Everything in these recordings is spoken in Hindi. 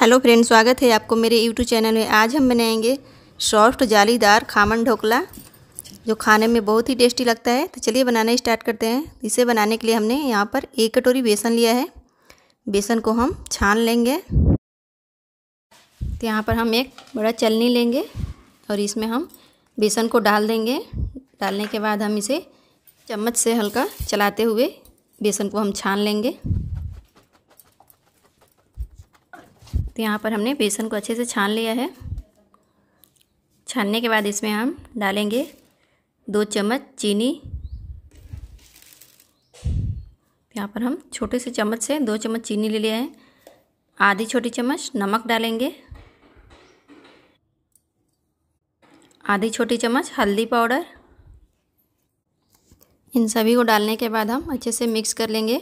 हेलो फ्रेंड स्वागत है आपको मेरे यूट्यूब चैनल में आज हम बनाएंगे सॉफ्ट जालीदार खामन ढोकला जो खाने में बहुत ही टेस्टी लगता है तो चलिए बनाना स्टार्ट करते हैं इसे बनाने के लिए हमने यहाँ पर एक कटोरी बेसन लिया है बेसन को हम छान लेंगे तो यहाँ पर हम एक बड़ा चलनी लेंगे और इसमें हम बेसन को डाल देंगे डालने के बाद हम इसे चम्मच से हल्का चलाते हुए बेसन को हम छान लेंगे तो यहाँ पर हमने बेसन को अच्छे से छान लिया है छानने के बाद इसमें हम डालेंगे दो चम्मच चीनी यहाँ पर हम छोटे से चम्मच से दो चम्मच चीनी ले लिया है आधी छोटी चम्मच नमक डालेंगे आधी छोटी चम्मच हल्दी पाउडर इन सभी को डालने के बाद हम अच्छे से मिक्स कर लेंगे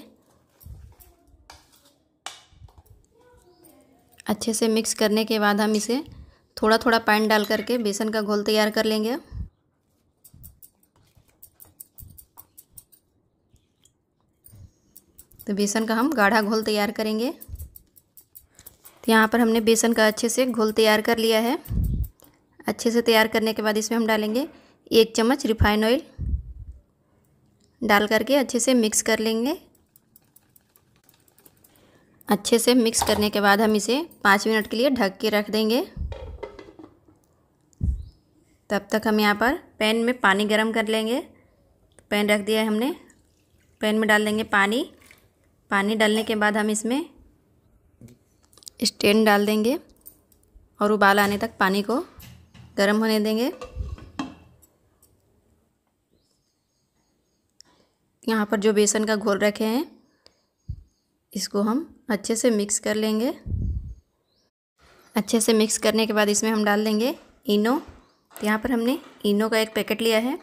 अच्छे से मिक्स करने के बाद हम इसे थोड़ा थोड़ा पानी डाल करके बेसन का घोल तैयार कर लेंगे तो बेसन का हम गाढ़ा घोल तैयार करेंगे तो यहाँ पर हमने बेसन का अच्छे से घोल तैयार कर लिया है अच्छे से तैयार करने के बाद इसमें हम डालेंगे एक चम्मच रिफाइन ऑयल डाल करके अच्छे से मिक्स कर लेंगे अच्छे से मिक्स करने के बाद हम इसे पाँच मिनट के लिए ढक के रख देंगे तब तक हम यहाँ पर पैन में पानी गर्म कर लेंगे पैन रख दिया है हमने पैन में डाल देंगे पानी पानी डालने के बाद हम इसमें स्टैंड डाल देंगे और उबाल आने तक पानी को गर्म होने देंगे यहाँ पर जो बेसन का घोल रखे हैं इसको हम अच्छे से मिक्स कर लेंगे अच्छे से मिक्स करने के बाद इसमें हम डाल देंगे इनो तो यहाँ पर हमने इनो का एक पैकेट लिया है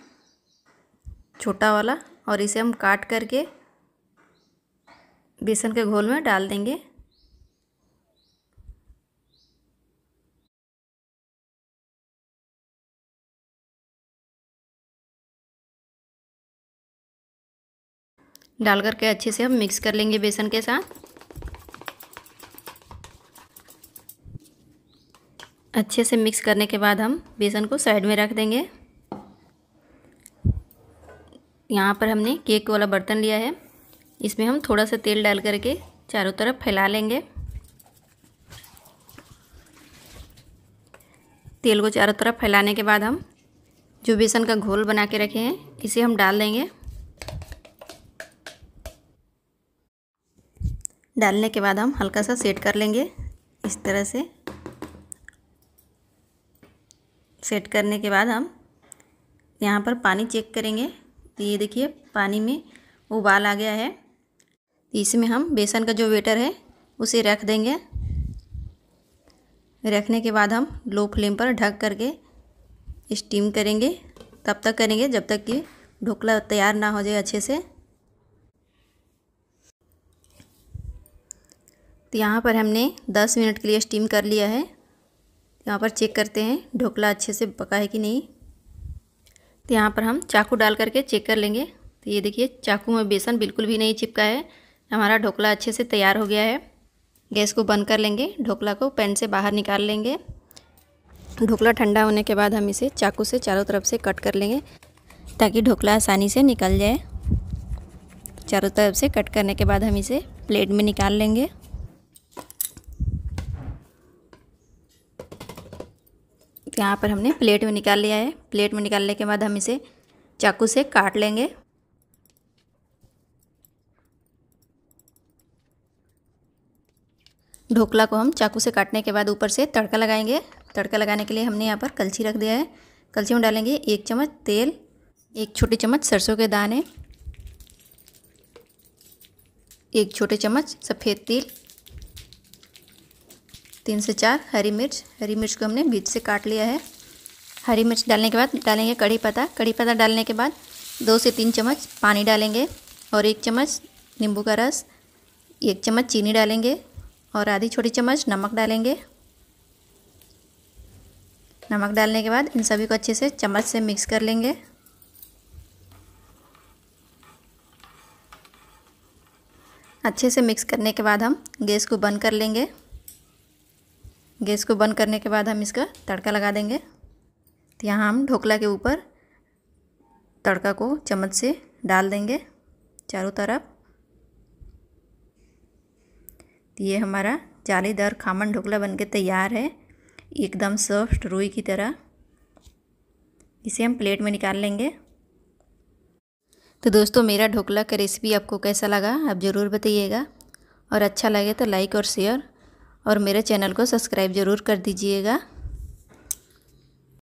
छोटा वाला और इसे हम काट करके बेसन के घोल में डाल देंगे डाल करके अच्छे से हम मिक्स कर लेंगे बेसन के साथ अच्छे से मिक्स करने के बाद हम बेसन को साइड में रख देंगे यहाँ पर हमने केक वाला बर्तन लिया है इसमें हम थोड़ा सा तेल डाल करके चारों तरफ फैला लेंगे तेल को चारों तरफ फैलाने के बाद हम जो बेसन का घोल बना के रखे हैं इसे हम डाल देंगे डालने के बाद हम हल्का सा सेट कर लेंगे इस तरह से सेट करने के बाद हम यहाँ पर पानी चेक करेंगे तो ये देखिए पानी में उबाल आ गया है तो इसमें हम बेसन का जो वेटर है उसे रख देंगे रखने के बाद हम लो फ्लेम पर ढक करके स्टीम करेंगे तब तक करेंगे जब तक कि ढोकला तैयार ना हो जाए अच्छे से तो यहाँ पर हमने 10 मिनट के लिए स्टीम कर लिया है यहाँ पर चेक करते हैं ढोकला अच्छे से पका है कि नहीं तो यहाँ पर हम चाकू डाल करके चेक कर लेंगे तो ये देखिए चाकू में बेसन बिल्कुल भी नहीं चिपका है हमारा ढोकला अच्छे से तैयार हो गया है गैस को बंद कर लेंगे ढोकला को पैन से बाहर निकाल लेंगे ढोकला ठंडा होने के बाद हम इसे चाकू से चारों तरफ से कट कर लेंगे ताकि ढोकला आसानी से निकल जाए चारों तरफ से कट करने के बाद हम इसे प्लेट में निकाल लेंगे तो यहाँ पर हमने प्लेट में निकाल लिया है प्लेट में निकालने के बाद हम इसे चाकू से काट लेंगे ढोकला को हम चाकू से काटने के बाद ऊपर से तड़का लगाएंगे तड़का लगाने के लिए हमने यहाँ पर कलछी रख दिया है कलछी में डालेंगे एक चम्मच तेल एक छोटे चम्मच सरसों के दाने एक छोटे चम्मच सफ़ेद तिल तीन से चार हरी मिर्च हरी मिर्च को हमने बीच से काट लिया है हरी मिर्च डालने के बाद डालेंगे कड़ी पत्ता कड़ी पत्ता डालने के बाद दो से तीन चम्मच पानी डालेंगे और एक चम्मच नींबू का रस एक चम्मच चीनी डालेंगे और आधी छोटी चम्मच नमक डालेंगे नमक डालने के बाद इन सभी को अच्छे से चम्मच से मिक्स कर लेंगे अच्छे से मिक्स करने के बाद हम गैस को बंद कर लेंगे गैस को बंद करने के बाद हम इसका तड़का लगा देंगे तो यहाँ हम ढोकला के ऊपर तड़का को चम्मच से डाल देंगे चारों तरफ तो ये हमारा जालीदार खामन ढोकला बनके तैयार है एकदम सॉफ्ट रुई की तरह इसे हम प्लेट में निकाल लेंगे तो दोस्तों मेरा ढोकला का रेसिपी आपको कैसा लगा आप ज़रूर बताइएगा और अच्छा लगे तो लाइक और शेयर और मेरे चैनल को सब्सक्राइब ज़रूर कर दीजिएगा